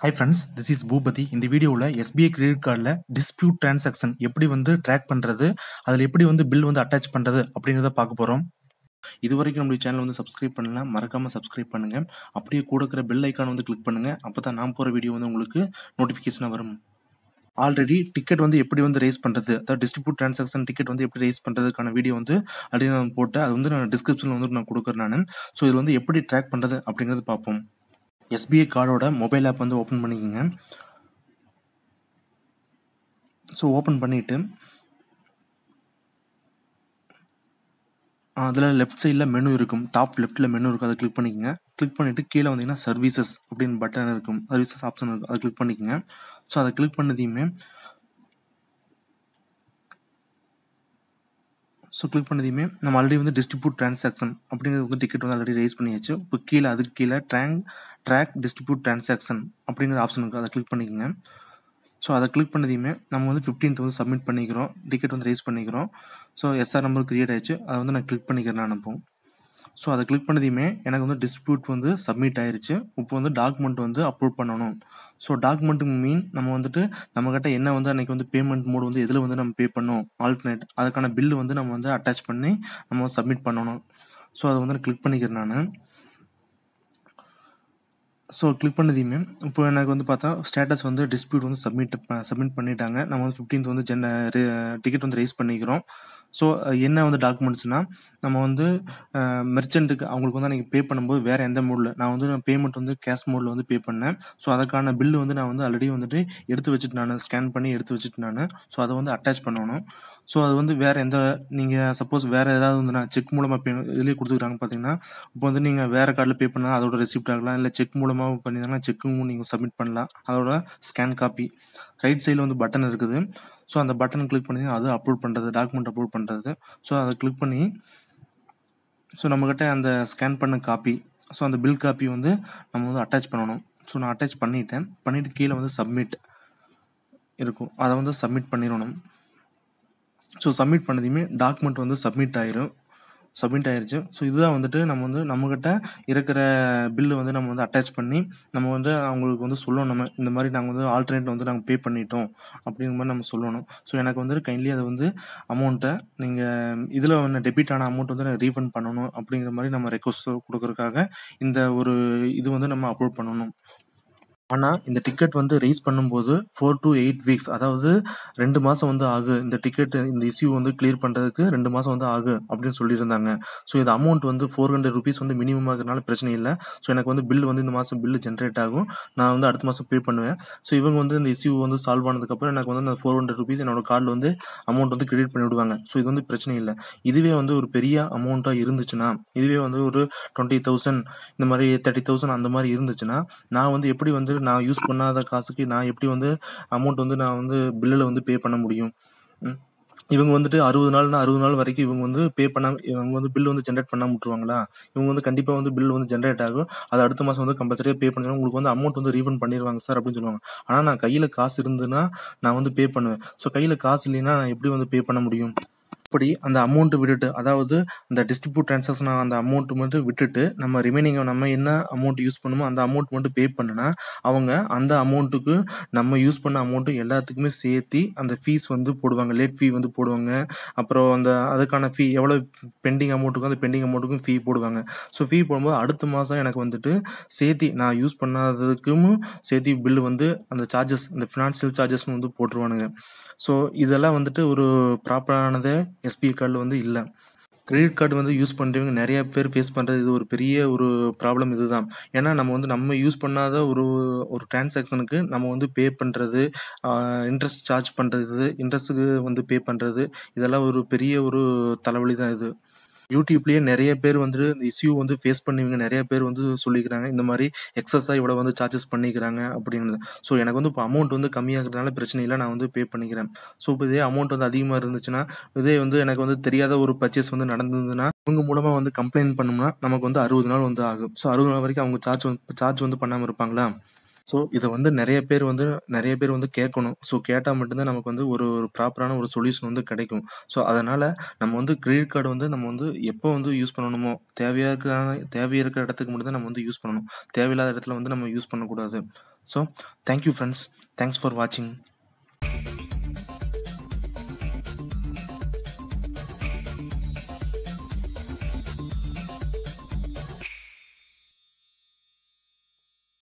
high friends this is Bhupathi இந்த வீடியோவில் SBI credit கார்டில் டிஸ்பியூட் டிரான்சாக்ஷன் எப்படி வந்து ட்ராக் பண்ணுறது அதில் எப்படி வந்து பில் வந்து அட்டாச் பண்ணுறது அப்படிங்கிறத பார்க்க போகிறோம் இது வரைக்கும் நம்மளுடைய சேனல் வந்து சப்ஸ்கிரைப் பண்ணலாம் மறக்காமல் சப்ஸ்கிரைப் பண்ணுங்கள் அப்படியே கூட இருக்கிற பெல் ஐக்கான் வந்து கிளிக் பண்ணுங்கள் அப்போ தான் நான் போகிற வீடியோ வந்து உங்களுக்கு நோட்டிஃபிகேஷனாக வரும் ஆல்ரெடி டிக்கெட் வந்து எப்படி வந்து ரேஸ் பண்ணுறது அதாவது டிஸ்ட்ரிபியூட் டிரான்சாக்ஷன் டிக்கெட் வந்து எப்படி ரேஸ் பண்ணுறதுக்கான வீடியோ வந்து அப்படின்னு நான் போட்டேன் அது வந்து நான் டிஸ்கிரிப்ஷனில் வந்து நான் கொடுக்குறேன் நான் ஸோ இதில் வந்து எப்படி ட்ராக் பண்ணுறது அப்படிங்கிறது பார்ப்போம் எஸ்பிஐ கார்டோட மொபைல் ஆப் வந்து ஓப்பன் பண்ணிக்கோங்க ஸோ ஓப்பன் பண்ணிவிட்டு அதில் லெஃப்ட் சைடில் மெனு இருக்கும் டாப் லெஃப்ட்டில் மெனு இருக்கும் அதை கிளிக் பண்ணிக்கோங்க கிளிக் பண்ணிவிட்டு கீழே வந்தீங்கன்னா சர்வீசஸ் அப்படின்னு பட்டன் இருக்கும் சர்வீசஸ் ஆப்ஷன் இருக்கும் அதை கிளிக் பண்ணிக்கோங்க ஸோ அதை கிளிக் பண்ணதையுமே ஸோ கிளிக் பண்ணதையுமே நம்ம ஆல்ரெடி வந்து டிஸ்ட்ரிபியூட் ட்ரான்சாக்ஷன் அப்படிங்கிறது வந்து டிக்கெட் வந்து ஆல்ரெடி ரைஸ் பண்ணியாச்சு இப்போ கீழே அதுக்கு கீழே ட்ராங் ட்ராக் டிஸ்ட்ரிபியூட் ட்ரான்சாக்ஷன் அப்படிங்கிற ஆப்ஷன் இருக்குது அதை கிளிக் பண்ணிக்கோங்க ஸோ அதை கிளிக் பண்ணதையுமே நம்ம வந்து ஃபிஃப்டீன்த் வந்து சப்மிட் பண்ணிக்கிறோம் டிக்கெட் வந்து ரைஸ் பண்ணிக்கிறோம் ஸோ எஸ்ஆர் நம்பர் கிரியேட் ஆயிடுச்சு அதை வந்து நான் கிளிக் பண்ணிக்கிறேன் அனுப்பும் ஸோ அதை கிளிக் பண்ணதையுமே எனக்கு வந்து டிஸ்பியூட் வந்து சப்மிட் ஆயிருச்சு இப்போ வந்து டாக்குமெண்ட் வந்து அப்லோட் பண்ணணும் ஸோ டாக்குமெண்ட்டுக்கு மீன் நம்ம வந்துட்டு நம்மக்கிட்ட என்ன வந்து அன்றைக்கி வந்து பேமெண்ட் மோடு வந்து எதில் வந்து நம்ம பே பண்ணோம் ஆல்டர்னேட் அதுக்கான பில்லு வந்து நம்ம வந்து அட்டாச் பண்ணி நம்ம சப்மிட் பண்ணணும் ஸோ அதை வந்து நான் கிளிக் பண்ணிக்கிறேன் நான் ஸோ கிளிக் பண்ணதையுமே இப்போ எனக்கு வந்து பார்த்தா ஸ்டேட்டஸ் வந்து டிஸ்பியூட் வந்து சப்மிட் சப்மிட் பண்ணிட்டாங்க நம்ம வந்து ஃபிஃப்டீன்த் வந்து ஜென் டிக்கெட் வந்து ரைஸ் பண்ணிக்கிறோம் ஸோ என்ன வந்து டாக்குமெண்ட்ஸ்னா நம்ம வந்து மெர்ச்சன்ட்டுக்கு அவங்களுக்கு வந்து நீங்கள் பே பண்ணும்போது வேறு எந்த மோடில் நான் வந்து நான் பேமெண்ட் வந்து கேஷ் மோடில் வந்து பே பண்ணேன் ஸோ அதுக்கான பில்லு வந்து நான் வந்து ஆல்ரெடி வந்துட்டு எடுத்து வச்சுட்டு நான் ஸ்கேன் பண்ணி எடுத்து வச்சுட்டு நான் ஸோ அதை வந்து அட்டாச் பண்ணணும் ஸோ அது வந்து வேறு எந்த நீங்கள் சப்போஸ் வேறு ஏதாவது வந்து நான் செக் மூலமாக பே இதுலேயே கொடுத்துக்கிறாங்க பார்த்தீங்கன்னா இப்போ வந்து நீங்கள் வேறு கார்டில் பே பண்ணால் அதோட ரெசிப்ட் ஆகலாம் இல்லை செக் மூலமாக பண்ணியிருந்தாங்கன்னா செக்கும் நீங்கள் சப்மிட் பண்ணலாம் அதோட ஸ்கேன் காப்பி ரைட் சைடில் வந்து பட்டன் இருக்குது ஸோ அந்த பட்டன் கிளிக் பண்ணி அது அப்லோட் பண்ணுறது டாக்குமெண்ட் அப்லோட் பண்ணுறது ஸோ அதை கிளிக் பண்ணி ஸோ நம்மக்கிட்ட அந்த ஸ்கேன் பண்ண காப்பி ஸோ அந்த பில் காப்பி வந்து நம்ம வந்து அட்டாச் பண்ணணும் ஸோ நான் அட்டாச் பண்ணிட்டேன் பண்ணிவிட்டு கீழே வந்து சப்மிட் இருக்கும் அதை வந்து சப்மிட் பண்ணிடணும் ஸோ சப்மிட் பண்ணதையுமே டாக்குமெண்ட் வந்து சப்மிட் ஆயிரும் சப்மிட் ஆயிருச்சு ஸோ இதுதான் வந்துட்டு நம்ம வந்து நம்மக்கிட்ட இருக்கிற பில்லு வந்து நம்ம வந்து அட்டாச் பண்ணி நம்ம வந்து அவங்களுக்கு வந்து சொல்லணும் நம்ம இந்த மாதிரி நாங்கள் வந்து ஆல்டர்னேட் வந்து நாங்கள் பே பண்ணிட்டோம் அப்படிங்கிற மாதிரி நம்ம சொல்லணும் ஸோ எனக்கு வந்து கைண்ட்லி அதை வந்து அமௌண்ட்டை நீங்கள் இதில் வந்து டெபிட் ஆன அமௌண்ட் வந்து நான் ரீஃபண்ட் பண்ணணும் அப்படிங்கிற மாதிரி நம்ம ரெக்வஸ்ட் கொடுக்குறதுக்காக இந்த ஒரு இது வந்து நம்ம அப்லோட் பண்ணணும் ஆனால் இந்த டிக்கெட் வந்து ரைஸ் பண்ணும்போது ஃபோர் டு எயிட் வீக்ஸ் அதாவது ரெண்டு மாதம் வந்து ஆகு இந்த டிக்கெட் இந்த இஷ்யூ வந்து கிளியர் பண்ணுறதுக்கு ரெண்டு மாதம் வந்து ஆகு அப்படின்னு சொல்லியிருந்தாங்க ஸோ இது அமௌண்ட் வந்து ஃபோர் ஹண்ட்ரட் ருபீஸ் வந்து மினிமம் ஆகுறதுனால பிரச்சனை இல்லை ஸோ எனக்கு வந்து பில் வந்து இந்த மாதம் பில்லு ஜென்ரேட் ஆகும் நான் வந்து அடுத்த மாதம் பே பண்ணுவேன் ஸோ இவங்க வந்து இந்த இஷ்யூ வந்து சால்வ் ஆனதுக்கப்புறம் எனக்கு வந்து அந்த ஃபோர் ஹண்ட்ரட் ருபீஸ் என்னோட கார்டில் வந்து அமௌண்ட் வந்து கிரெடிட் பண்ணி விடுவாங்க ஸோ இது வந்து பிரச்சனை இல்லை இதுவே வந்து ஒரு பெரிய அமௌண்ட்டாக இருந்துச்சுன்னா இதுவே வந்து ஒரு டுவெண்ட்டி தௌசண்ட் இந்த மாதிரி தேர்ட்டி தௌசண்ட் அந்த மாதிரி இருந்துச்சுன்னா நான் வந்து எப்படி வந்து நான் யூஸ் பண்ணாத காசுக்கு நான் எப்படி வந்து அமௌண்ட் வந்து நான் வந்து பில்லில் வந்து பே பண்ண முடியும் இவங்க வந்துட்டு அறுபது நாள்னா அறுபது நாள் வரைக்கும் இவங்க வந்து பே பண்ண இவங்க வந்து பில் வந்து ஜென்ரேட் பண்ண விட்டுருவாங்களா இவங்க வந்து கண்டிப்பாக வந்து பில் வந்து ஜென்ரேட் ஆகும் அது அடுத்த மாதம் வந்து கம்பல்சரியாக பே பண்ணுவாங்க உங்களுக்கு வந்து அமௌண்ட் வந்து ரீஃபண்ட் பண்ணிடுவாங்க சார் அப்படின்னு சொல்லுவாங்க ஆனால் நான் கையில் காசு இருந்துன்னா நான் வந்து பே பண்ணுவேன் ஸோ கையில் காசு இல்லைன்னா நான் எப்படி வந்து பே பண்ண முடியும் அப்படி அந்த அமௌண்ட்டு விட்டுட்டு அதாவது அந்த டிஸ்ட்ரிபியூட் ட்ரான்சாக்ஷன் அந்த அமௌண்ட் மட்டும் விட்டுட்டு நம்ம ரிமைனிங் நம்ம என்ன அமௌண்ட் யூஸ் பண்ணுமோ அந்த அமௌண்ட் மட்டும் பே பண்ணுனா அவங்க அந்த அமௌண்ட்டுக்கு நம்ம யூஸ் பண்ண அமௌண்ட்டு எல்லாத்துக்குமே சேர்த்து அந்த ஃபீஸ் வந்து போடுவாங்க லேட் ஃபீ வந்து போடுவாங்க அப்புறம் அந்த அதுக்கான ஃபீ எவ்வளோ பெண்டிங் அமௌண்ட்டுக்கும் அந்த பெண்டிங் அமௌண்ட்டுக்கும் ஃபீ போடுவாங்க ஸோ ஃபீ போடும்போது அடுத்த மாதம் எனக்கு வந்துட்டு சேர்த்தி நான் யூஸ் பண்ணாததுக்கும் சேர்த்தி பில்லு வந்து அந்த சார்ஜஸ் அந்த ஃபினான்ஷியல் சார்ஜஸ்னு வந்து போட்டுருவானுங்க ஸோ இதெல்லாம் வந்துட்டு ஒரு ப்ராப்பரானதே எஸ்பிஐ கார்டில் வந்து இல்லை கிரெடிட் கார்டு வந்து யூஸ் பண்ணுறவங்க நிறைய பேர் ஃபேஸ் பண்ணுறது இது ஒரு பெரிய ஒரு ப்ராப்ளம் தான் ஏன்னா நம்ம வந்து நம்ம யூஸ் பண்ணாத ஒரு ஒரு டிரான்சாக்ஷனுக்கு நம்ம வந்து பே பண்ணுறது இன்ட்ரெஸ்ட் சார்ஜ் பண்ணுறது இன்ட்ரெஸ்ட்டுக்கு வந்து பே பண்ணுறது இதெல்லாம் ஒரு பெரிய ஒரு தலைவலி தான் இது யூடியூப்லயே நிறைய பேர் வந்து இந்த இஷ்யூ வந்து ஃபேஸ் பண்ணுவீங்க நிறைய பேர் வந்து சொல்லிக்கிறாங்க இந்த மாதிரி எக்ஸஸாக இவ்வளோ வந்து சார்ஜஸ் பண்ணிக்கிறாங்க அப்படிங்கிறது ஸோ எனக்கு வந்து இப்போ அமௌண்ட் வந்து கம்மியாகிறதுனால பிரச்சனை இல்லை நான் வந்து பே பண்ணிக்கிறேன் ஸோ இப்போ இதே அமௌண்ட் வந்து அதிகமாக இருந்துச்சுன்னா இதே வந்து எனக்கு வந்து தெரியாத ஒரு பர்ச்சேஸ் வந்து நடந்ததுன்னா இவங்க மூலமாக வந்து கம்ப்ளைண்ட் பண்ணோம்னா நமக்கு வந்து அறுபது நாள் வந்து ஆகும் ஸோ அறுபது நாள் வரைக்கும் அவங்க சார்ஜ் சார்ஜ் வந்து பண்ணாமல் இருப்பாங்களா ஸோ இதை வந்து நிறைய பேர் வந்து நிறைய பேர் வந்து கேட்கணும் ஸோ கேட்டால் மட்டும்தான் நமக்கு வந்து ஒரு ஒரு ப்ராப்பரான ஒரு சொல்யூஷன் வந்து கிடைக்கும் ஸோ அதனால் நம்ம வந்து கிரெடிட் கார்டு வந்து நம்ம வந்து எப்போ வந்து யூஸ் பண்ணணுமோ தேவையாக இருக்கிற தேவையாக இருக்கிற இடத்துக்கு மட்டும்தான் நம்ம வந்து யூஸ் பண்ணணும் தேவையில்லாத இடத்துல வந்து நம்ம யூஸ் பண்ணக்கூடாது so thank you friends thanks for வாட்சிங்